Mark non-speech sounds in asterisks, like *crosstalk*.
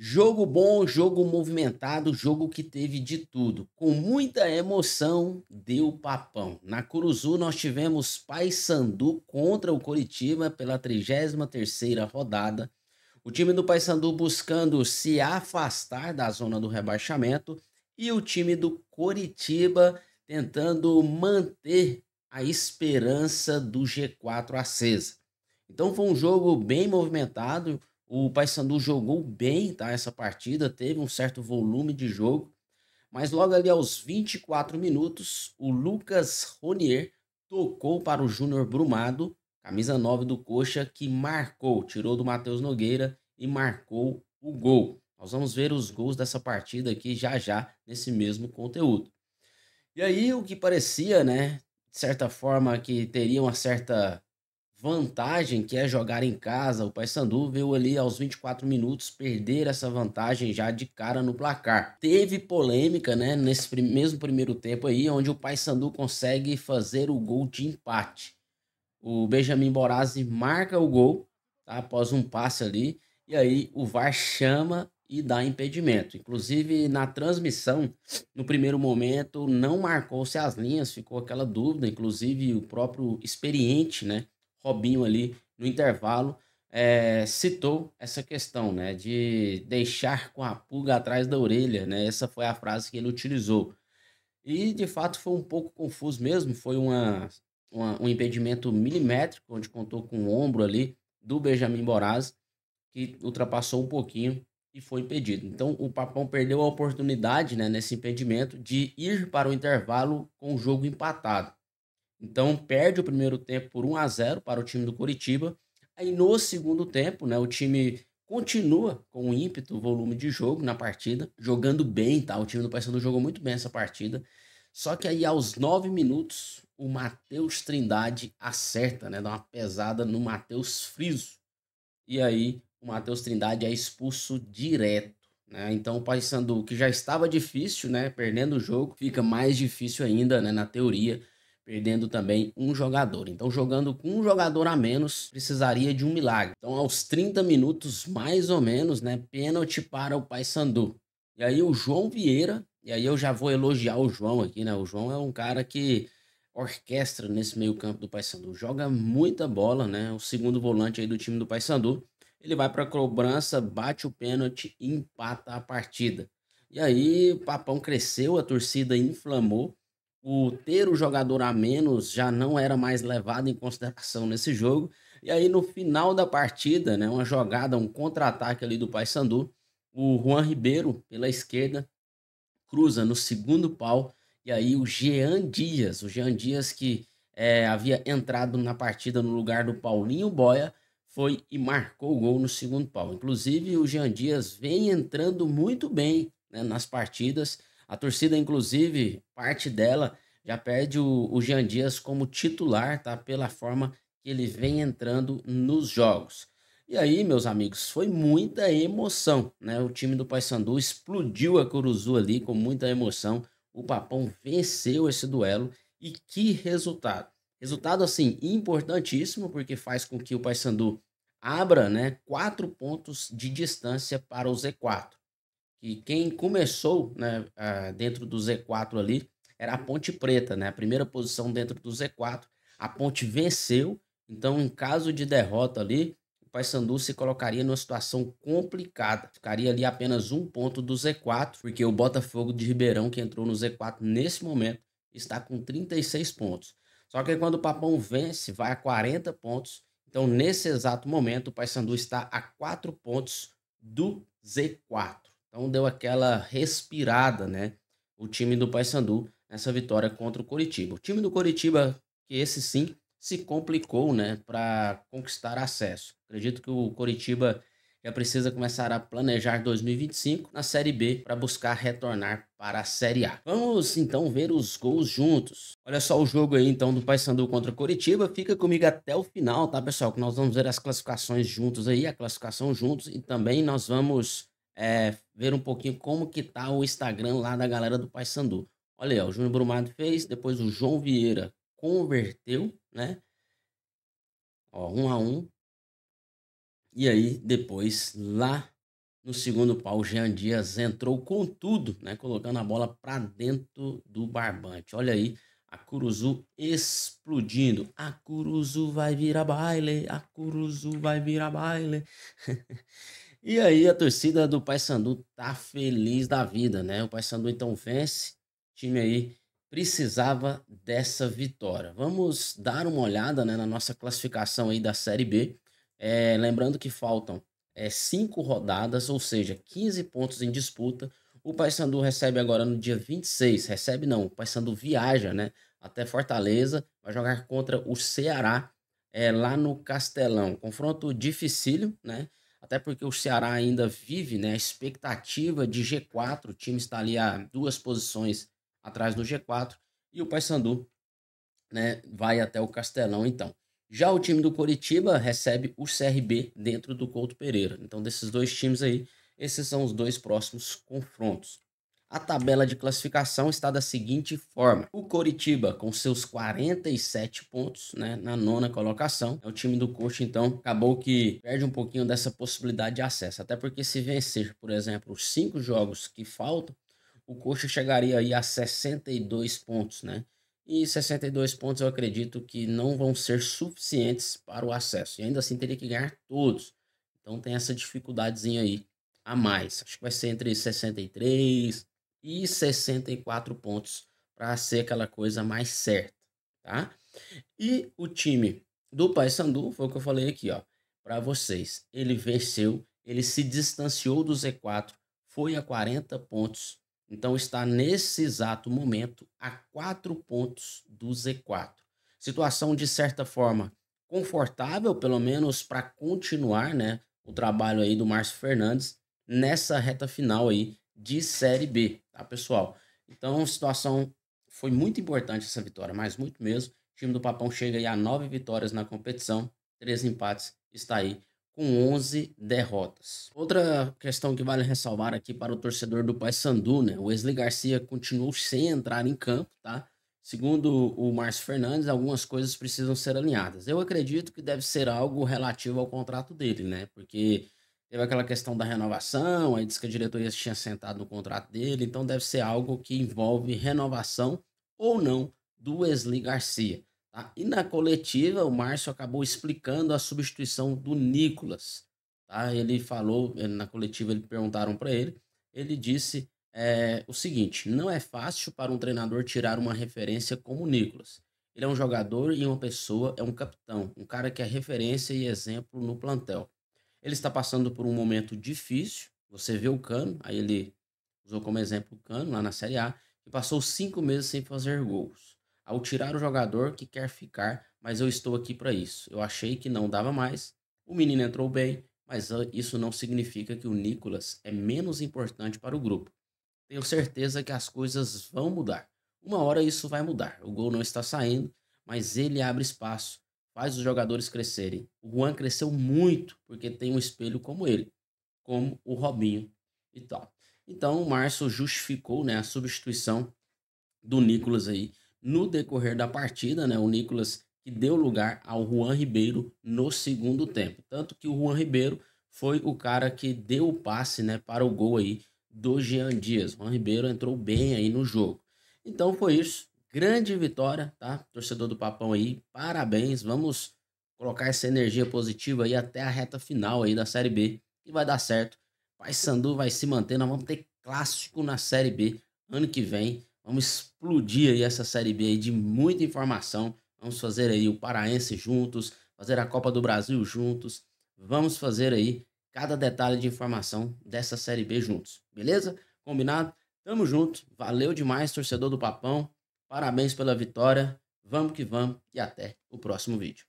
Jogo bom, jogo movimentado, jogo que teve de tudo. Com muita emoção, deu papão. Na Curuzu nós tivemos Paysandu contra o Coritiba pela 33 rodada. O time do Paysandu buscando se afastar da zona do rebaixamento e o time do Coritiba tentando manter a esperança do G4 acesa. Então foi um jogo bem movimentado, o Paysandu jogou bem tá, essa partida, teve um certo volume de jogo, mas logo ali aos 24 minutos, o Lucas Ronier tocou para o Júnior Brumado, camisa 9 do Coxa, que marcou, tirou do Matheus Nogueira e marcou o gol. Nós vamos ver os gols dessa partida aqui já já nesse mesmo conteúdo. E aí o que parecia, né, de certa forma que teria uma certa vantagem que é jogar em casa. O Paysandu veio ali aos 24 minutos perder essa vantagem já de cara no placar. Teve polêmica, né, nesse mesmo primeiro tempo aí, onde o Paysandu consegue fazer o gol de empate. O Benjamin Borazzi marca o gol tá, após um passe ali e aí o VAR chama e dá impedimento. Inclusive na transmissão, no primeiro momento não marcou-se as linhas, ficou aquela dúvida, inclusive o próprio experiente, né, Robinho ali no intervalo é, citou essa questão, né, de deixar com a pulga atrás da orelha, né? Essa foi a frase que ele utilizou. E de fato foi um pouco confuso mesmo, foi uma, uma um impedimento milimétrico onde contou com o ombro ali do Benjamin Boraz que ultrapassou um pouquinho e foi impedido. Então o Papão perdeu a oportunidade, né, nesse impedimento de ir para o intervalo com o jogo empatado. Então perde o primeiro tempo por 1 a 0 para o time do Curitiba. Aí no segundo tempo, né, o time continua com o ímpeto, volume de jogo na partida, jogando bem, tá? O time do Paysandu jogou muito bem essa partida. Só que aí aos 9 minutos, o Matheus Trindade acerta, né, dá uma pesada no Matheus Friso. E aí o Matheus Trindade é expulso direto. Né? Então o Paysandu, que já estava difícil, né, perdendo o jogo, fica mais difícil ainda, né, na teoria perdendo também um jogador. Então, jogando com um jogador a menos, precisaria de um milagre. Então, aos 30 minutos, mais ou menos, né? Pênalti para o Paysandu. E aí o João Vieira, e aí eu já vou elogiar o João aqui, né? O João é um cara que orquestra nesse meio-campo do Paysandu, joga muita bola, né? O segundo volante aí do time do Paysandu. Ele vai para a cobrança, bate o pênalti e empata a partida. E aí, o papão cresceu, a torcida inflamou o ter o jogador a menos já não era mais levado em consideração nesse jogo. E aí no final da partida, né, uma jogada, um contra-ataque ali do Paysandu, o Juan Ribeiro pela esquerda cruza no segundo pau e aí o Jean Dias, o Jean Dias que é, havia entrado na partida no lugar do Paulinho Boia, foi e marcou o gol no segundo pau. Inclusive o Jean Dias vem entrando muito bem né, nas partidas a torcida, inclusive, parte dela já perde o, o Jean Dias como titular, tá? Pela forma que ele vem entrando nos jogos. E aí, meus amigos, foi muita emoção, né? O time do Paysandu explodiu a Curuzu ali com muita emoção. O Papão venceu esse duelo e que resultado! Resultado assim importantíssimo porque faz com que o Paysandu abra, né, quatro pontos de distância para o Z4 que quem começou né, dentro do Z4 ali era a Ponte Preta, né? A primeira posição dentro do Z4. A Ponte venceu, então em caso de derrota ali, o Paysandu se colocaria numa situação complicada. Ficaria ali apenas um ponto do Z4, porque o Botafogo de Ribeirão, que entrou no Z4 nesse momento, está com 36 pontos. Só que quando o Papão vence, vai a 40 pontos. Então, nesse exato momento, o Paysandu está a 4 pontos do Z4. Então deu aquela respirada, né? O time do Paysandu nessa vitória contra o Coritiba. O time do Coritiba, que esse sim, se complicou, né, para conquistar acesso. Acredito que o Coritiba já precisa começar a planejar 2025 na Série B para buscar retornar para a Série A. Vamos então ver os gols juntos. Olha só o jogo aí então do Paysandu contra o Coritiba. Fica comigo até o final, tá pessoal? Que nós vamos ver as classificações juntos aí, a classificação juntos e também nós vamos é, ver um pouquinho como que tá o Instagram lá da galera do Paysandu. Olha aí, ó, o Júnior Brumado fez, depois o João Vieira converteu, né? Ó, um a um. E aí, depois, lá no segundo pau, o Jean Dias entrou com tudo, né? Colocando a bola para dentro do barbante. Olha aí, a Curuzu explodindo. A Curuzu vai virar baile, a Curuzu vai virar baile. *laughs* E aí a torcida do Paysandu tá feliz da vida, né? O Paysandu então vence. time aí precisava dessa vitória. Vamos dar uma olhada né, na nossa classificação aí da Série B. É, lembrando que faltam é, cinco rodadas, ou seja, 15 pontos em disputa. O Paysandu recebe agora no dia 26. Recebe não, o Paysandu viaja né, até Fortaleza, vai jogar contra o Ceará é, lá no Castelão. Confronto dificílimo, né? até porque o Ceará ainda vive né, a expectativa de G4, o time está ali a duas posições atrás do G4, e o Paysandu né, vai até o Castelão então. Já o time do Coritiba recebe o CRB dentro do Couto Pereira. Então, desses dois times aí, esses são os dois próximos confrontos. A tabela de classificação está da seguinte forma: o Coritiba com seus 47 pontos, né, na nona colocação. é O time do Coxa então acabou que perde um pouquinho dessa possibilidade de acesso, até porque se vencer, por exemplo, os cinco jogos que faltam, o Coxa chegaria aí a 62 pontos, né? E 62 pontos eu acredito que não vão ser suficientes para o acesso. E ainda assim teria que ganhar todos. Então tem essa dificuldadezinha aí a mais. Acho que vai ser entre 63 e 64 pontos para ser aquela coisa mais certa, tá? E o time do Paysandu, foi o que eu falei aqui, ó, para vocês. Ele venceu, ele se distanciou do Z4, foi a 40 pontos. Então está nesse exato momento a 4 pontos do Z4. Situação de certa forma confortável, pelo menos para continuar, né, o trabalho aí do Márcio Fernandes nessa reta final aí de Série B, tá, pessoal? Então, situação foi muito importante essa vitória, mas muito mesmo. O time do Papão chega aí a nove vitórias na competição, três empates, está aí com 11 derrotas. Outra questão que vale ressalvar aqui para o torcedor do Paysandu, né? O Wesley Garcia continuou sem entrar em campo, tá? Segundo o Márcio Fernandes, algumas coisas precisam ser alinhadas. Eu acredito que deve ser algo relativo ao contrato dele, né? Porque Teve aquela questão da renovação, aí disse que a diretoria tinha sentado no contrato dele, então deve ser algo que envolve renovação ou não do Wesley Garcia. Tá? E na coletiva, o Márcio acabou explicando a substituição do Nicolas. Tá? Ele falou, na coletiva ele perguntaram para ele, ele disse é, o seguinte: não é fácil para um treinador tirar uma referência como o Nicolas. Ele é um jogador e uma pessoa, é um capitão, um cara que é referência e exemplo no plantel. Ele está passando por um momento difícil. Você vê o Cano, aí ele usou como exemplo o Cano lá na Série A, que passou cinco meses sem fazer gols. Ao tirar o jogador que quer ficar, mas eu estou aqui para isso. Eu achei que não dava mais. O menino entrou bem, mas ah, isso não significa que o Nicolas é menos importante para o grupo. Tenho certeza que as coisas vão mudar. Uma hora isso vai mudar. O gol não está saindo, mas ele abre espaço faz os jogadores crescerem. O Juan cresceu muito porque tem um espelho como ele, como o Robinho e tal. Então o Márcio justificou né, a substituição do Nicolas aí no decorrer da partida, né? O Nicolas que deu lugar ao Juan Ribeiro no segundo tempo. Tanto que o Juan Ribeiro foi o cara que deu o passe né, para o gol aí do Jean Dias. O Juan Ribeiro entrou bem aí no jogo. Então foi isso grande vitória, tá? Torcedor do Papão aí, parabéns. Vamos colocar essa energia positiva aí até a reta final aí da Série B, que vai dar certo. Paysandu vai se manter, nós vamos ter clássico na Série B ano que vem. Vamos explodir aí essa Série B aí de muita informação. Vamos fazer aí o Paraense juntos, fazer a Copa do Brasil juntos. Vamos fazer aí cada detalhe de informação dessa Série B juntos, beleza? Combinado? Tamo junto. Valeu demais, torcedor do Papão. Parabéns pela vitória. Vamos que vamos e até o próximo vídeo.